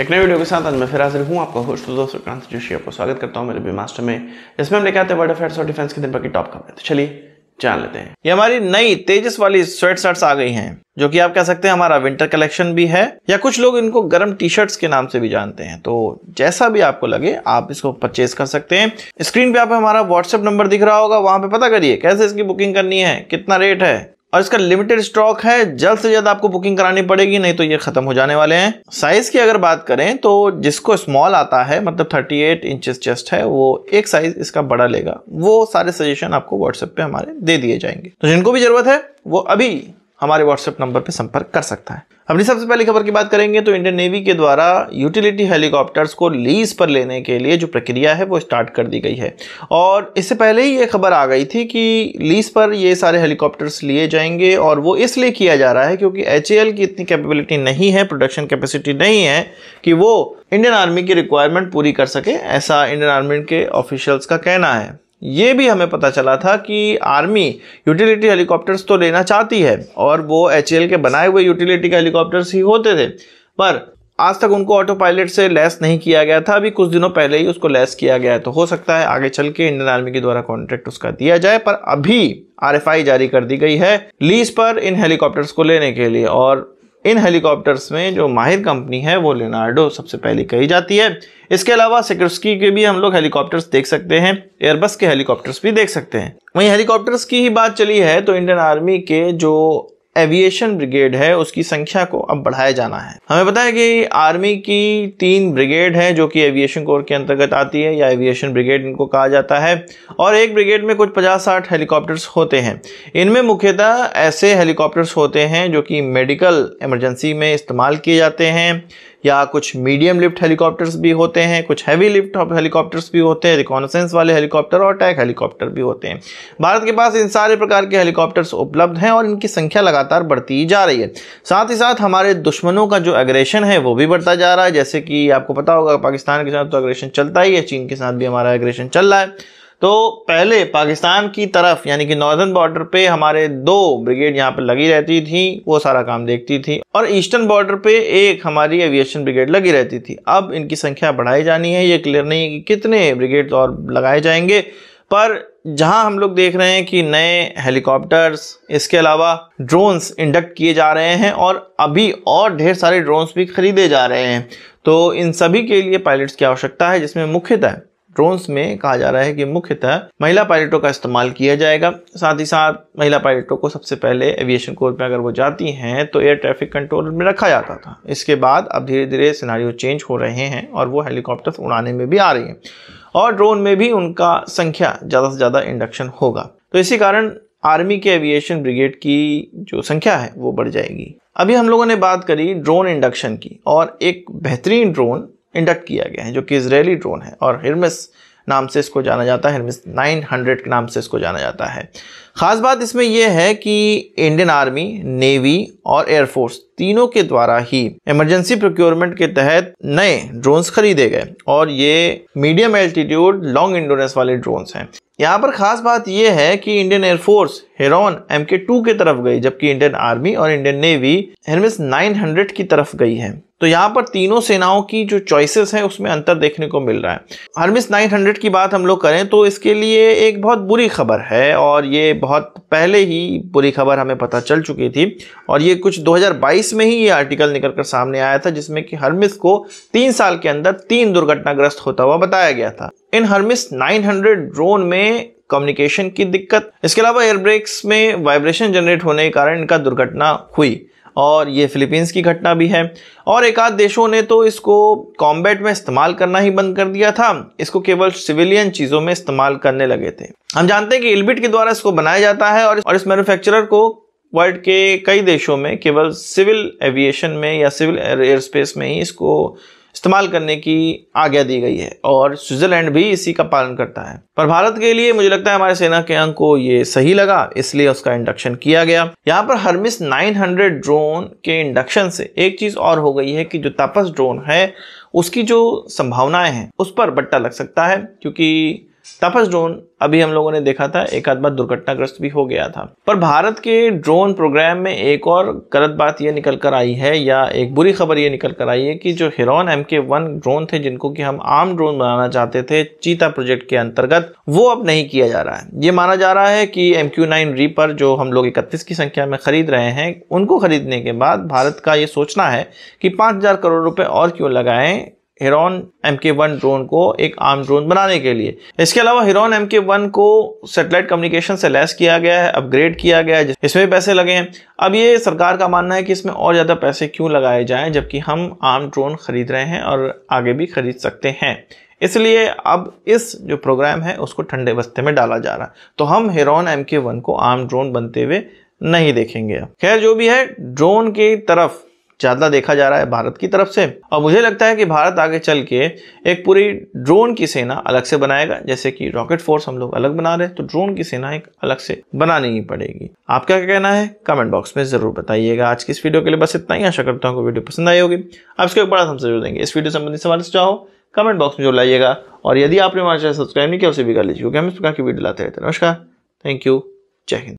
एक नए वीडियो के साथ आज मैं फिर हाजिर हूँ आपका होस्ट दोस्तों सुकांत जोशी आपको स्वागत करता हूँ मेरे बी मास्टर में इसमें हम लेके आते हैं वर्ल्ड अफेयर्स और डिफेंस के दिन पर की टॉप खबरें तो चलिए जान लेते हैं ये हमारी नई तेजस वाली स्वेट शर्ट्स आ गई हैं जो कि आप कह सकते हैं हमारा विंटर कलेक्शन भी है या कुछ लोग इनको गर्म टी शर्ट्स के नाम से भी जानते हैं तो जैसा भी आपको लगे आप इसको परचेज कर सकते हैं स्क्रीन पे आप हमारा व्हाट्सएप नंबर दिख रहा होगा वहां पे पता करिए कैसे इसकी बुकिंग करनी है कितना रेट है और इसका लिमिटेड स्टॉक है जल्द से जल्द आपको बुकिंग करानी पड़ेगी नहीं तो ये खत्म हो जाने वाले हैं साइज की अगर बात करें तो जिसको स्मॉल आता है मतलब 38 एट इंचज चेस्ट है वो एक साइज इसका बड़ा लेगा वो सारे सजेशन आपको व्हाट्सएप पे हमारे दे दिए जाएंगे तो जिनको भी जरूरत है वो अभी हमारे व्हाट्सएप नंबर पर संपर्क कर सकता है अपनी सबसे पहली खबर की बात करेंगे तो इंडियन नेवी के द्वारा यूटिलिटी हेलीकॉप्टर्स को लीज पर लेने के लिए जो प्रक्रिया है वो स्टार्ट कर दी गई है और इससे पहले ही ये खबर आ गई थी कि लीज पर ये सारे हेलीकॉप्टर्स लिए जाएंगे और वो इसलिए किया जा रहा है क्योंकि एच की इतनी कैपेबिलिटी नहीं है प्रोडक्शन कैपेसिटी नहीं है कि वो इंडियन आर्मी की रिक्वायरमेंट पूरी कर सके ऐसा इंडियन आर्मी के ऑफिशियल्स का कहना है ये भी हमें पता चला था कि आर्मी यूटिलिटी हेलीकॉप्टर्स तो लेना चाहती है और वो एच के बनाए हुए यूटिलिटी के हेलीकॉप्टर्स ही होते थे पर आज तक उनको ऑटो पायलट से लैस नहीं किया गया था अभी कुछ दिनों पहले ही उसको लैस किया गया है तो हो सकता है आगे चल के इंडियन आर्मी के द्वारा कॉन्ट्रैक्ट उसका दिया जाए पर अभी आर जारी कर दी गई है लीज पर इन हेलीकॉप्टर्स को लेने के लिए और इन हेलीकॉप्टर्स में जो माहिर कंपनी है वो लेनार्डो सबसे पहले कही जाती है इसके अलावा सिकर्स्की के भी हम लोग हेलीकॉप्टर्स देख सकते हैं एयरबस के हेलीकॉप्टर्स भी देख सकते हैं वहीं हेलीकॉप्टर्स की ही बात चली है तो इंडियन आर्मी के जो एविएशन ब्रिगेड है उसकी संख्या को अब बढ़ाया जाना है हमें पता है कि आर्मी की तीन ब्रिगेड है जो कि एविएशन कोर के अंतर्गत आती है या एविएशन ब्रिगेड इनको कहा जाता है और एक ब्रिगेड में कुछ पचास साठ हेलीकॉप्टर्स होते हैं इनमें मुख्यतः ऐसे हेलीकॉप्टर्स होते हैं जो कि मेडिकल इमरजेंसी में इस्तेमाल किए जाते हैं या कुछ मीडियम लिफ्ट हेलीकॉप्टर्स भी होते हैं कुछ हैवी लिफ्ट हेलीकॉप्टर्स भी होते हैं रिकॉनसेंस वाले हेलीकॉप्टर और अटैक हेलीकॉप्टर भी होते हैं भारत के पास इन सारे प्रकार के हेलीकॉप्टर्स उपलब्ध हैं और इनकी संख्या लगातार बढ़ती जा रही है साथ ही साथ हमारे दुश्मनों का जो एग्रेशन है वो भी बढ़ता जा रहा है जैसे कि आपको पता होगा पाकिस्तान के साथ तो एग्रेशन चलता ही है चीन के साथ भी हमारा एग्रेशन चल रहा है तो पहले पाकिस्तान की तरफ यानी कि नॉर्दर्न बॉर्डर पे हमारे दो ब्रिगेड यहाँ पे लगी रहती थी वो सारा काम देखती थी और ईस्टर्न बॉर्डर पे एक हमारी एविएशन ब्रिगेड लगी रहती थी अब इनकी संख्या बढ़ाई जानी है ये क्लियर नहीं है कि कितने ब्रिगेड और लगाए जाएंगे पर जहाँ हम लोग देख रहे हैं कि नए हेलीकॉप्टर्स इसके अलावा ड्रोन्स इंडक्ट किए जा रहे हैं और अभी और ढेर सारे ड्रोन्स भी खरीदे जा रहे हैं तो इन सभी के लिए पायलट्स की आवश्यकता है जिसमें मुख्यतः ड्रोन्स में कहा जा रहा है कि मुख्यतः महिला पायलटों का इस्तेमाल किया जाएगा साथ ही साथ महिला पायलटों को सबसे पहले एविएशन कोर में अगर वो जाती हैं तो एयर ट्रैफिक कंट्रोल में रखा जाता था इसके बाद अब धीरे धीरे सिनारियों चेंज हो रहे हैं और वो हेलीकॉप्टर्स उड़ाने में भी आ रही हैं और ड्रोन में भी उनका संख्या ज़्यादा से ज़्यादा इंडक्शन होगा तो इसी कारण आर्मी के एविएशन ब्रिगेड की जो संख्या है वो बढ़ जाएगी अभी हम लोगों ने बात करी ड्रोन इंडक्शन की और एक बेहतरीन ड्रोन इंडक्ट किया गया है जो कि इसराइली ड्रोन है और हिरमिस नाम से इसको जाना जाता है हिरमिस 900 के नाम से इसको जाना जाता है ख़ास बात इसमें यह है कि इंडियन आर्मी नेवी और एयरफोर्स तीनों के द्वारा ही इमरजेंसी प्रोक्योरमेंट के तहत नए ड्रोन्स खरीदे गए और ये मीडियम एल्टीट्यूड लॉन्ग इंडोरेंस वाले ड्रोन्स हैं यहाँ पर खास बात यह है कि Indian air force Heron M K two की तरफ गई जबकि इंडियन आर्मी और इंडियन नेवी हेरमिस 900 की तरफ गई है तो यहाँ पर तीनों सेनाओं की जो चॉइसेस हैं उसमें अंतर देखने को मिल रहा है हरमिस 900 की बात हम लोग करें तो इसके लिए एक बहुत बुरी खबर है और ये बहुत पहले ही बुरी खबर हमें पता चल चुकी थी और ये कुछ 2022 2022 में ही ये आर्टिकल निकल कर सामने आया था जिसमें कि हर्मिस को तीन साल के अंदर तीन दुर्घटनाग्रस्त होता हुआ बताया गया था इन हर्मिस 900 ड्रोन में कम्युनिकेशन की दिक्कत इसके अलावा एयर ब्रेक्स में वाइब्रेशन जनरेट होने के कारण इनका दुर्घटना हुई और ये फिलीपींस की घटना भी है और एक आध देशों ने तो इसको कॉम्बैट में इस्तेमाल करना ही बंद कर दिया था इसको केवल सिविलियन चीज़ों में इस्तेमाल करने लगे थे हम जानते हैं कि इलबिट के द्वारा इसको बनाया जाता है और इस मैन्युफैक्चरर को वर्ल्ड के कई देशों में केवल सिविल एविएशन में या सिविल एयर स्पेस में ही इसको इस्तेमाल करने की आज्ञा दी गई है और स्विट्जरलैंड भी इसी का पालन करता है पर भारत के लिए मुझे लगता है हमारे सेना के अंग को ये सही लगा इसलिए उसका इंडक्शन किया गया यहाँ पर हरमिस 900 ड्रोन के इंडक्शन से एक चीज और हो गई है कि जो तापस ड्रोन है उसकी जो संभावनाएं हैं उस पर बट्टा लग सकता है क्योंकि तपस ड्रोन अभी हम लोगों ने देखा था एक आध बार दुर्घटनाग्रस्त भी हो गया था पर भारत के ड्रोन प्रोग्राम में एक और गलत बात यह निकल कर आई है या एक बुरी खबर यह निकल कर आई है कि जो Heron M K one drone थे जिनको कि हम आम ड्रोन बनाना चाहते थे चीता प्रोजेक्ट के अंतर्गत वो अब नहीं किया जा रहा है ये माना जा रहा है कि एम क्यू नाइन रीपर जो हम लोग इकतीस की संख्या में खरीद रहे हैं उनको खरीदने के बाद भारत का ये सोचना है कि पाँच करोड़ रुपये और क्यों लगाएं Heron M K one drone को एक आर्म ड्रोन बनाने के लिए इसके अलावा हिरोन एम के वन को सेटेलाइट कम्युनिकेशन से लैस किया गया है अपग्रेड किया गया है इसमें भी पैसे लगे हैं अब ये सरकार का मानना है कि इसमें और ज़्यादा पैसे क्यों लगाए जाएं जबकि हम आर्म ड्रोन खरीद रहे हैं और आगे भी खरीद सकते हैं इसलिए अब इस जो प्रोग्राम है उसको ठंडे बस्ते में डाला जा रहा है तो हम हिरोन एम के वन को आर्म ड्रोन बनते हुए नहीं देखेंगे खैर जो भी है ड्रोन की तरफ ज़्यादा देखा जा रहा है भारत की तरफ से और मुझे लगता है कि भारत आगे चल के एक पूरी ड्रोन की सेना अलग से बनाएगा जैसे कि रॉकेट फोर्स हम लोग अलग बना रहे हैं तो ड्रोन की सेना एक अलग से बनानी ही पड़ेगी आपका क्या कहना है कमेंट बॉक्स में ज़रूर बताइएगा आज की इस वीडियो के लिए बस इतना ही आशा करता हूँ वीडियो पसंद आई होगी आप इसको एक बड़ा हमसे जोड़ देंगे इस वीडियो संबंधित सवाल से चाहो कमेंट बॉक्स में जो लाइएगा और यदि आपने हमारे चैनल सब्सक्राइब नहीं किया उसे भी कर लीजिए क्योंकि हम इस प्रकार की वीडियो लाते रहते हैं नमस्कार थैंक यू जय हिंद